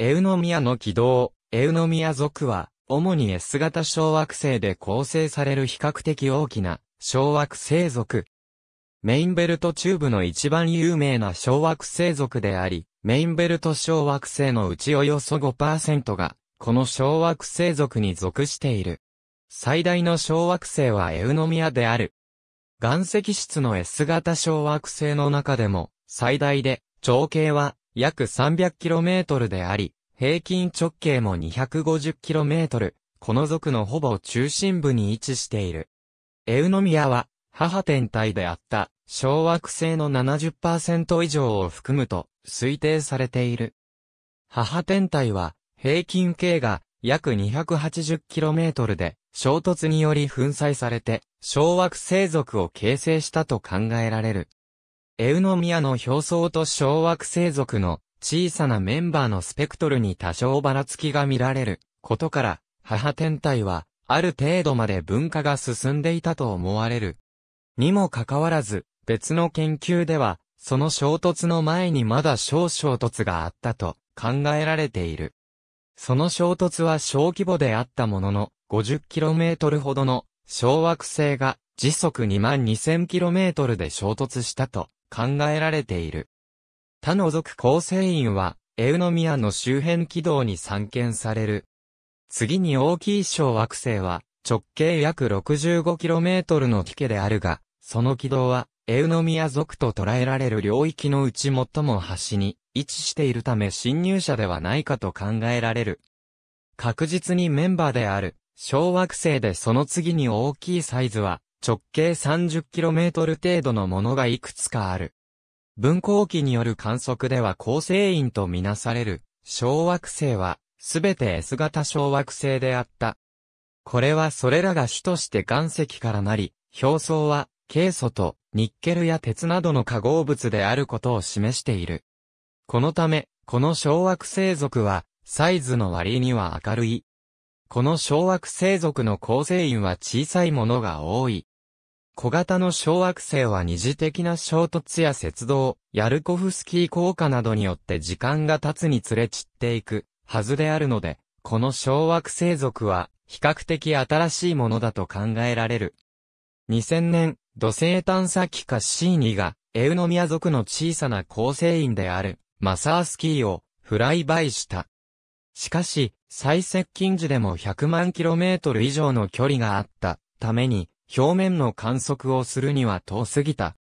エウノミアの軌道、エウノミア族は、主に S 型小惑星で構成される比較的大きな小惑星族。メインベルト中部の一番有名な小惑星族であり、メインベルト小惑星のうちおよそ5%が、この小惑星族に属している。最大の小惑星はエウノミアである。岩石質の S 型小惑星の中でも、最大で、長径は約 300km であり、平均直径も 250km、この族のほぼ中心部に位置している。エウノミアは、母天体であった小惑星の70%以上を含むと推定されている。母天体は平均径が約 280km で衝突により粉砕されて小惑星族を形成したと考えられる。エウノミアの表層と小惑星族の小さなメンバーのスペクトルに多少ばらつきが見られることから、母天体は、ある程度まで分化が進んでいたと思われる。にもかかわらず、別の研究では、その衝突の前にまだ小衝突があったと考えられている。その衝突は小規模であったものの、50km ほどの小惑星が時速 22000km で衝突したと考えられている。他の族構成員は、エウノミアの周辺軌道に散見される。次に大きい小惑星は、直径約 65km の地形であるが、その軌道は、エウノミア族と捉えられる領域のうち最も端に位置しているため侵入者ではないかと考えられる。確実にメンバーである、小惑星でその次に大きいサイズは、直径 30km 程度のものがいくつかある。分光器による観測では構成員とみなされる小惑星は、すべて S 型小惑星であった。これはそれらが主として岩石からなり、表層は、ケイ素とニッケルや鉄などの化合物であることを示している。このため、この小惑星族は、サイズの割には明るい、この小惑星族の構成員は小さいものが多い。小型の小惑星は二次的な衝突や雪道、ヤルコフスキー効果などによって時間が経つにつれ散っていくはずであるので、この小惑星族は比較的新しいものだと考えられる。2000年、土星探査機か C2 がエウノミア族の小さな構成員であるマサースキーをフライバイした。しかし、最接近時でも100万 km 以上の距離があったために、表面の観測をするには遠すぎた。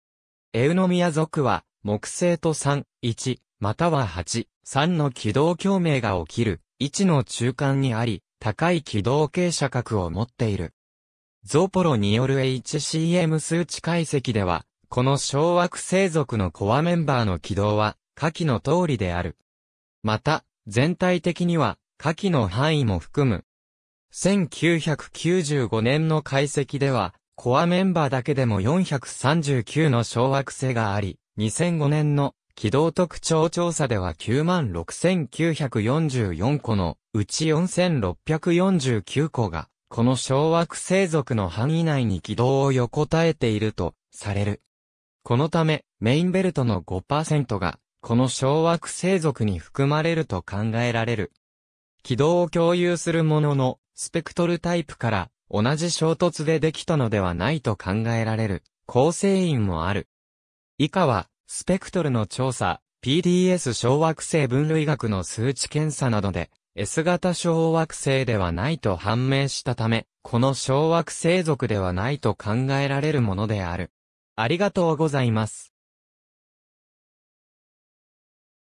エウノミア族は、木星と3、1、または8、3の軌道共鳴が起きる、位置の中間にあり、高い軌道傾斜角を持っている。ゾポロによる HCM 数値解析では、この小惑星族のコアメンバーの軌道は、下記の通りである。また、全体的には、下記の範囲も含む。1995年の解析では、コアメンバーだけでも439の小惑星があり、2005年の軌道特徴調査では96,944個のうち4,649個が、この小惑星族の範囲内に軌道を横たえているとされる。このため、メインベルトの5%が、この小惑星族に含まれると考えられる。軌道を共有するものの、スペクトルタイプから同じ衝突でできたのではないと考えられる構成因もある。以下は、スペクトルの調査、PDS 小惑星分類学の数値検査などで、S 型小惑星ではないと判明したため、この小惑星族ではないと考えられるものである。ありがとうございます。